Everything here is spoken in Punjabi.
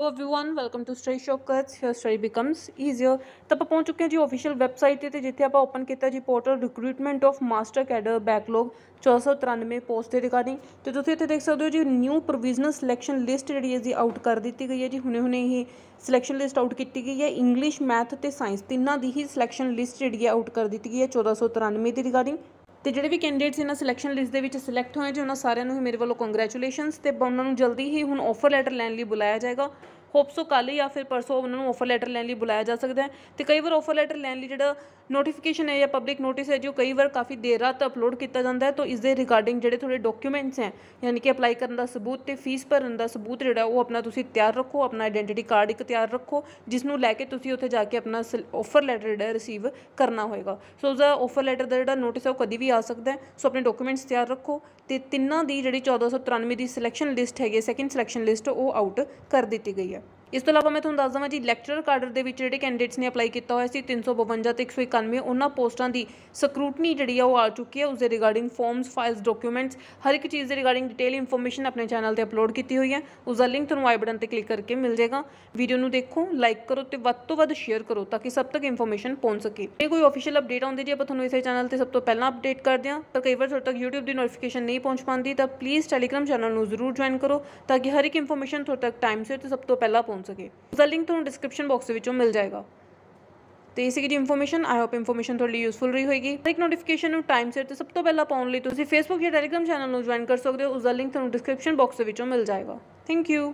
Everyone everyone, welcome to Study Shortcuts. Here study becomes easier. ਤਾਂ ਆਪਾਂ ਪਹੁੰਚ ਚੁੱਕੇ ਹਾਂ ਜੀ ਅਫੀਸ਼ੀਅਲ ਵੈਬਸਾਈਟ ਤੇ ਤੇ ਜਿੱਥੇ ਆਪਾਂ ਓਪਨ ਕੀਤਾ ਜੀ portal recruitment of master cadre backlog 1493 post ਦੇ ਰਿਗਾਰਡਿੰਗ ਤੇ ਤੁਸੀਂ ਇੱਥੇ ਦੇਖ ਸਕਦੇ ਹੋ ਜੀ ਨਿਊ ਪ੍ਰੋਵੀਜ਼ਨਲ ਸਿਲੈਕਸ਼ਨ ਲਿਸਟ ਜਿਹੜੀ ਹੈ ਜੀ ਆਊਟ ਕਰ ਦਿੱਤੀ ਗਈ ਹੈ ਜੀ ਹੁਣੇ-ਹੁਣੇ ਇਹ ਸਿਲੈਕਸ਼ਨ ਲਿਸਟ ਆਊਟ ਕੀਤੀ ਗਈ ਹੈ ਇੰਗਲਿਸ਼ ਮੈਥ ਤੇ ਸਾਇੰਸ ਤਿੰਨਾਂ ਦੀ ਹੀ ਸਿਲੈਕਸ਼ਨ ਲਿਸਟ ਜਿਹੜੀ ਹੈ ਆਊਟ ਕਰ ਦਿੱਤੀ ਗਈ ਹੈ 1493 ਦੇ ਰਿਗਾਰਡਿੰਗ ਤੇ ਜਿਹੜੇ ਵੀ ਕੈਂਡੀਡੇਟਸ ਇਹਨਾਂ ਸਿਲੈਕਸ਼ਨ ਲਿਸਟ ਦੇ ਵਿੱਚ ਸਿਲੈਕਟ ਹੋਏ ਜੀ ਉਹਨਾਂ ਸਾਰਿਆਂ ਨੂੰ ਹੀ ਮੇਰੇ ਵੱਲੋਂ ਕੰਗ੍ਰੈਚੁਲੇਸ਼ਨਸ ਤੇ ਉਹਨਾਂ ਨੂੰ ਜਲਦੀ ਹੀ ਹੁਣ ਆਫਰ ਲੈਟਰ ਲੈਣ ਲਈ ਬੁਲਾਇਆ ਜਾਏਗਾ ਹੋਪਸੋ ਕੱਲ ਜਾਂ ਫਿਰ ਪਰਸੋਂ ਉਹਨਾਂ ਨੂੰ ਆਫਰ ਲੈਟਰ ਲੈਣ ਲਈ ਬੁਲਾਇਆ ਜਾ ਸਕਦਾ ਹੈ ਤੇ ਕਈ ਵਾਰ ਆਫਰ ਲੈਟਰ ਲੈਣ ਲਈ ਜਿਹੜਾ ਨੋਟੀਫਿਕੇਸ਼ਨ ਹੈ ਜਾਂ ਪਬਲਿਕ ਨੋਟਿਸ ਹੈ ਜੋ ਕਈ ਵਾਰ ਕਾਫੀ ਦੇਰ ਰਾਤ ਅਪਲੋਡ ਕੀਤਾ ਜਾਂਦਾ ਹੈ ਤਾਂ ਇਸ ਦੇ ਰਿਗਾਰਡਿੰਗ ਜਿਹੜੇ ਤੁਹਾਡੇ ਡਾਕੂਮੈਂਟਸ ਹੈ ਯਾਨੀ ਕਿ ਅਪਲਾਈ ਕਰਨ ਦਾ ਸਬੂਤ ਤੇ ਫੀਸ ਭਰਨ ਦਾ ਸਬੂਤ ਜਿਹੜਾ ਉਹ ਆਪਣਾ ਤੁਸੀਂ ਤਿਆਰ ਰੱਖੋ ਆਪਣਾ ਆਇਡੈਂਟੀਟੀ ਕਾਰਡ ਇੱਕ ਤਿਆਰ ਰੱਖੋ ਜਿਸ ਨੂੰ ਲੈ ਕੇ ਤੁਸੀਂ ਉੱਥੇ ਜਾ ਕੇ ਆਪਣਾ ਆਫਰ ਲੈਟਰ ਜਿਹੜਾ ਰਿਸੀਵ ਕਰਨਾ ਹੋਏਗਾ ਸੋ ਉਸ ਦਾ ਆਫਰ ਲੈਟਰ ਦਾ ਜਿਹੜਾ ਨੋਟਿਸ ਹੈ ਉਹ ਕਦੀ ਵੀ ਆ ਸਕਦਾ ਹੈ ਸੋ ਆਪਣੇ ਡਾਕੂਮੈਂਟਸ ਤਿਆਰ ਰੱਖੋ ਤੇ ਤਿੰਨਾਂ ਦੀ ਜਿਹੜੀ 1493 ਦੀ ਸਿਲੈਕਸ਼ਨ ਲਿਸਟ ਹੈਗੀ ਸੈਕਿੰਡ ਸਿਲੈਕਸ਼ਨ ਲਿਸਟ ਉਹ ਆਊਟ ਕਰ ਦਿੱਤੀ ਗਈ ਹੈ ਇਸ ਤੋਂ ਇਲਾਵਾ ਮੈਂ ਤੁਹਾਨੂੰ ਦੱਸ ਦਵਾਂ ਜੀ ਲੈਕਚਰਰ ਕਾਡਰ ਦੇ ਵਿੱਚ ਜਿਹੜੇ ਕੈਂਡੀਡੇਟਸ ਨੇ ਅਪਲਾਈ ਕੀਤਾ ਹੋਇਆ ਸੀ 352 ਤੇ 191 ਉਹਨਾਂ ਪੋਸਟਾਂ ਦੀ ਸਕਰੂਟਨੀ ਜਿਹੜੀ ਆ ਉਹ ਆ ਚੁੱਕੀ ਹੈ ਉਸ ਦੇ ਰਿਗਾਰਡਿੰਗ ਫਾਰਮਸ ਫਾਈਲਸ ਡਾਕੂਮੈਂਟਸ ਹਰ ਇੱਕ ਚੀਜ਼ ਦੇ ਰਿਗਾਰਡਿੰਗ ਡਿਟੇਲ ਇਨਫੋਰਮੇਸ਼ਨ ਆਪਣੇ ਚੈਨਲ ਤੇ ਅਪਲੋਡ ਕੀਤੀ ਹੋਈ ਹੈ ਉਸ ਦਾ ਲਿੰਕ ਤੁਹਾਨੂੰ ਆਈ ਬਟਨ ਤੇ ਕਲਿੱਕ ਕਰਕੇ ਮਿਲ ਜਾਏਗਾ ਵੀਡੀਓ ਨੂੰ ਦੇਖੋ ਲਾਈਕ ਕਰੋ ਤੇ ਵੱਧ ਤੋਂ ਵੱਧ ਸ਼ੇਅਰ ਕਰੋ ਤਾਂ ਕਿ ਸਭ ਤੱਕ ਇਨਫੋਰਮੇਸ਼ਨ ਪਹੁੰਚ ਸਕੇ ਜੇ ਕੋਈ ਅਫੀਸ਼ੀਅਲ ਅਪਡੇਟ ਆਉਂਦੀ ਜੀ ਆਪਾਂ ਤੁਹਾਨੂੰ ਇਸੇ ਚੈਨਲ ਤੇ ਸਭ ਤੋਂ ਪਹਿਲਾਂ ਅਪਡੇਟ ਕਰਦੇ ਹਾਂ ਪਰ ਕਈ ਵਾਰ ਤੁਹਾਡੇ ਤੱਕ YouTube ਦੀ ਨੋਟੀਫਿਕੇਸ਼ਨ ਨਹੀਂ ਪਹੁੰਚ ਪਾਉਂਦੀ ਤਾਂ ਪਲੀਜ਼ ਟੈਲੀਗ੍ਰਾਮ ਚੈਨਲ ਨੂੰ ਜ਼ਰੂਰ ਜੁਆਇਨ ਕਰੋ ਤਾਂ ਕਿ ਹਰ ਇੱਕ ਇਨਫੋਰਮੇਸ਼ਨ ਤੁਹਾਡੇ ਤੱਕ ਟਾਈਮ ਸਿਰ ਤੇ ਸਭ ਤੋਂ ਪਹਿਲਾਂ ਪਹੁੰਚ ਸਕੇ ਉਸ ਦਾ ਲਿੰਕ ਤੁਹਾਨੂੰ ਡਿਸਕ੍ਰਿਪਸ਼ਨ ਬਾਕਸ ਦੇ ਵਿੱਚੋਂ ਮਿਲ ਜਾਏਗਾ ਤੇ ਇਸੇ ਕੀ ਇਨਫੋਰਮੇਸ਼ਨ ਆਈ ਹੋਪ ਇਨਫੋਰਮੇਸ਼ਨ ਤੁਹਾਡੇ ਲਈ ਯੂਸਫੁਲ ਰਹੀ ਹੋਏਗੀ ਇੱਕ ਨੋਟੀਫਿਕੇਸ਼ਨ ਨੂੰ ਟਾਈਮ ਸਿਰ ਤੇ ਸਭ ਤੋਂ ਪਹਿਲਾਂ ਪਾਉਣ ਲਈ ਤੁਸੀਂ ਫੇਸਬੁੱਕ ਜਾਂ ਟੈਲੀਗ੍ਰਾਮ ਚੈਨਲ ਨੂੰ ਜੁਆਇਨ ਕਰ ਸਕਦੇ ਹੋ ਉਸ ਦਾ ਲਿੰਕ ਤੁਹਾਨੂੰ ਡਿਸਕ੍ਰਿਪਸ਼ਨ ਬਾਕਸ ਦੇ ਵਿੱਚੋਂ ਮਿਲ ਜਾਏਗਾ ਥੈਂਕ ਯੂ